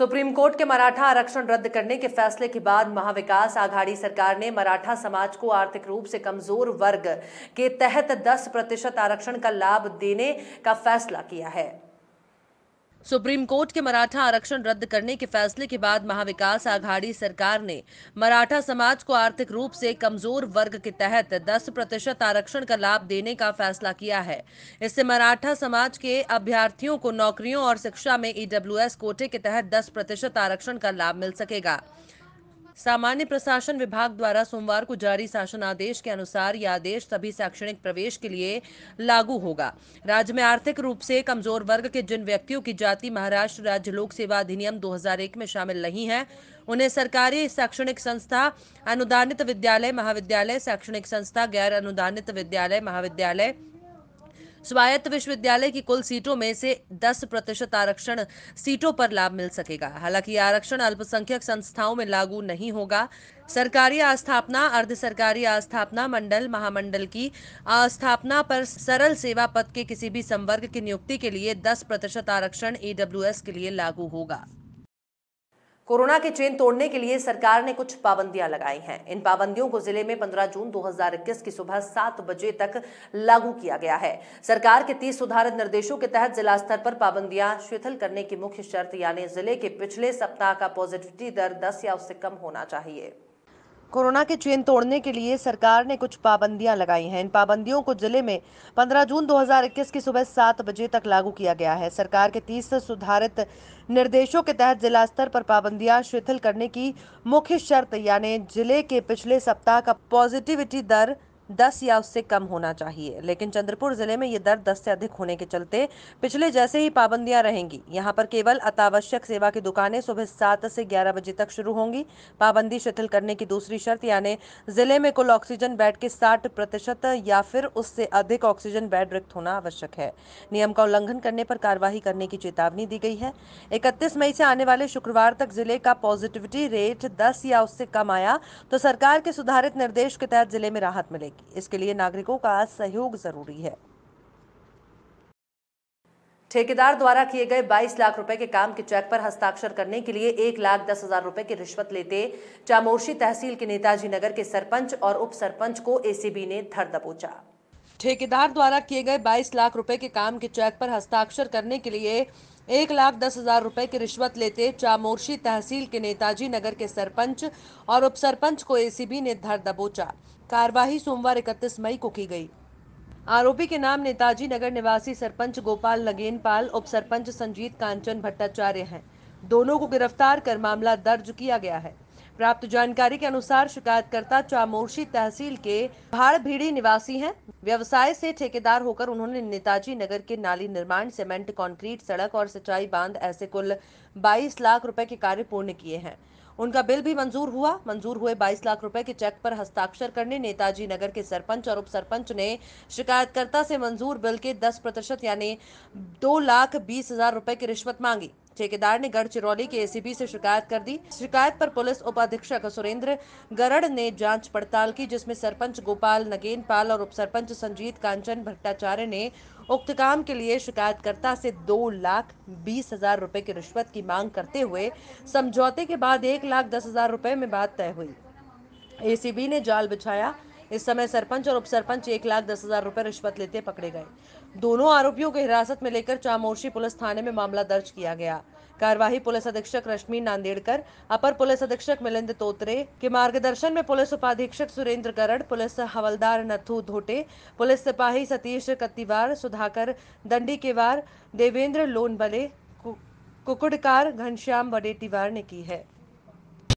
Supreme court के मराठा आरक्षण रद्द करने के फैसले के बाद महाविकास आघाड़ी सरकार ने मराठा समाज को आर्थिक रूप से कमजोर वर्ग के तहत 10 प्रतिशत आरक्षण का लाभ देने का फैसला किया है सुप्रीम कोर्ट के मराठा आरक्षण रद्द करने के फैसले के बाद महाविकास आघाड़ी सरकार ने मराठा समाज को आर्थिक रूप से कमजोर वर्ग के तहत 10 प्रतिशत आरक्षण का लाभ देने का फैसला किया है इससे मराठा समाज के अभ्यर्थियों को नौकरियों और शिक्षा में ईडब्ल्यूएस e कोटे के तहत 10 प्रतिशत आरक्षण का लाभ मिल सकेगा सामान्य प्रशासन विभाग द्वारा सोमवार को जारी शासन आदेश के अनुसार यह आदेश सभी शैक्षणिक प्रवेश के लिए लागू होगा राज्य में आर्थिक रूप से कमजोर वर्ग के जिन व्यक्तियों की जाति महाराष्ट्र राज्य लोक सेवा अधिनियम 2001 में शामिल नहीं है उन्हें सरकारी शैक्षणिक संस्था अनुदानित विद्यालय महाविद्यालय शैक्षणिक संस्था गैर अनुदानित विद्यालय महाविद्यालय स्वायत्त विश्वविद्यालय की कुल सीटों में से 10 प्रतिशत आरक्षण सीटों पर लाभ मिल सकेगा हालांकि आरक्षण अल्पसंख्यक संस्थाओं में लागू नहीं होगा सरकारी आस्थापना अर्ध सरकारी आस्थापना मंडल महामंडल की आस्थापना पर सरल सेवा पद के किसी भी संवर्ग की नियुक्ति के लिए 10 प्रतिशत आरक्षण ईडब्ल्यूएस के लिए लागू होगा कोरोना के चेन तोड़ने के लिए सरकार ने कुछ पाबंदियां लगाई हैं इन पाबंदियों को जिले में 15 जून 2021 की सुबह 7 बजे तक लागू किया गया है सरकार के तीस सुधार निर्देशों के तहत जिला स्तर पर पाबंदियां शिथिल करने की मुख्य शर्त यानी जिले के पिछले सप्ताह का पॉजिटिविटी दर 10 या उससे कम होना चाहिए कोरोना के चेन तोड़ने के लिए सरकार ने कुछ पाबंदियां लगाई हैं इन पाबंदियों को जिले में 15 जून 2021 की सुबह सात बजे तक लागू किया गया है सरकार के तीस सुधारित निर्देशों के तहत जिला स्तर पर पाबंदियां शिथिल करने की मुख्य शर्त यानी जिले के पिछले सप्ताह का पॉजिटिविटी दर दस या उससे कम होना चाहिए लेकिन चंद्रपुर जिले में ये दर दस से अधिक होने के चलते पिछले जैसे ही पाबंदियां रहेंगी यहाँ पर केवल अत्यावश्यक सेवा की दुकानें सुबह सात से ग्यारह बजे तक शुरू होंगी पाबंदी शिथिल करने की दूसरी शर्त यानी जिले में कुल ऑक्सीजन बेड के साठ प्रतिशत या फिर उससे अधिक ऑक्सीजन बेड रिक्त होना आवश्यक है नियम का उल्लंघन करने पर कार्यवाही करने की चेतावनी दी गई है इकतीस मई से आने वाले शुक्रवार तक जिले का पॉजिटिविटी रेट दस या उससे कम आया तो सरकार के सुधारित निर्देश के तहत जिले में राहत मिलेगी इसके लिए नागरिकों का सहयोग जरूरी है ठेकेदार द्वारा किए गए 22 लाख रुपए के काम के चेक पर हस्ताक्षर करने के लिए एक लाख दस हजार रुपए की रिश्वत लेते चामोर्शी तहसील के नेताजी नगर के सरपंच और उप सरपंच को एसीबी ने धर दबोचा ठेकेदार द्वारा किए गए 22 लाख रुपए के काम के चेक पर हस्ताक्षर करने के लिए एक लाख दस हजार रुपए की रिश्वत लेते चामोर्शी तहसील के नेताजी नगर के सरपंच और उप सरपंच को एसीबी ने धर दबोचा कार्यवाही सोमवार इकतीस मई को की गई आरोपी के नाम नेताजी नगर निवासी सरपंच गोपाल नगेन पाल उप सरपंच संजीत कांचन भट्टाचार्य हैं दोनों को गिरफ्तार कर मामला दर्ज किया गया है प्राप्त जानकारी के अनुसार शिकायतकर्ता चामोर्शी तहसील के भाड़भीड़ी निवासी हैं। व्यवसाय से ठेकेदार होकर उन्होंने नेताजी नगर के नाली निर्माण सीमेंट कंक्रीट सड़क और सिंचाई बांध ऐसे कुल 22 लाख रुपए के कार्य पूर्ण किए हैं उनका बिल भी मंजूर हुआ मंजूर हुए 22 लाख रुपए के चेक पर हस्ताक्षर करने नेताजी नगर के सरपंच और उप सरपंच ने शिकायतकर्ता से मंजूर बिल के 10 प्रतिशत यानी दो लाख बीस हजार रुपए की रिश्वत मांगी ठेकेदार ने गढ़चिरौली के एसीबी से शिकायत कर दी शिकायत पर पुलिस उप अधीक्षक सुरेंद्र गरड़ ने जांच पड़ताल की जिसमें सरपंच गोपाल नगेन पाल और उप सरपंच संजीत कांचन भट्टाचार्य ने उक्त काम के लिए शिकायतकर्ता से दो लाख बीस हजार रुपए की रिश्वत की मांग करते हुए समझौते के बाद एक लाख दस हजार रुपए में बात तय हुई एसीबी ने जाल बिछाया इस समय सरपंच और उप सरपंच एक लाख दस हजार रुपए रिश्वत लेते पकड़े गए दोनों आरोपियों को हिरासत में लेकर चामोर्शी पुलिस थाने में मामला दर्ज किया गया कार्यवाही पुलिस अधीक्षक रश्मि नांदेड़कर अपर पुलिस अधीक्षक मिलिंद तोतरे के मार्गदर्शन में पुलिस उपाधीक्षक सुरेंद्र गरड़ पुलिस हवलदार नथु धोटे पुलिस सिपाही सतीश कत्तीवार सुधाकर दंडी केवार देवेंद्र लोनबले कुकुडकार घनश्याम बडेटीवार ने की है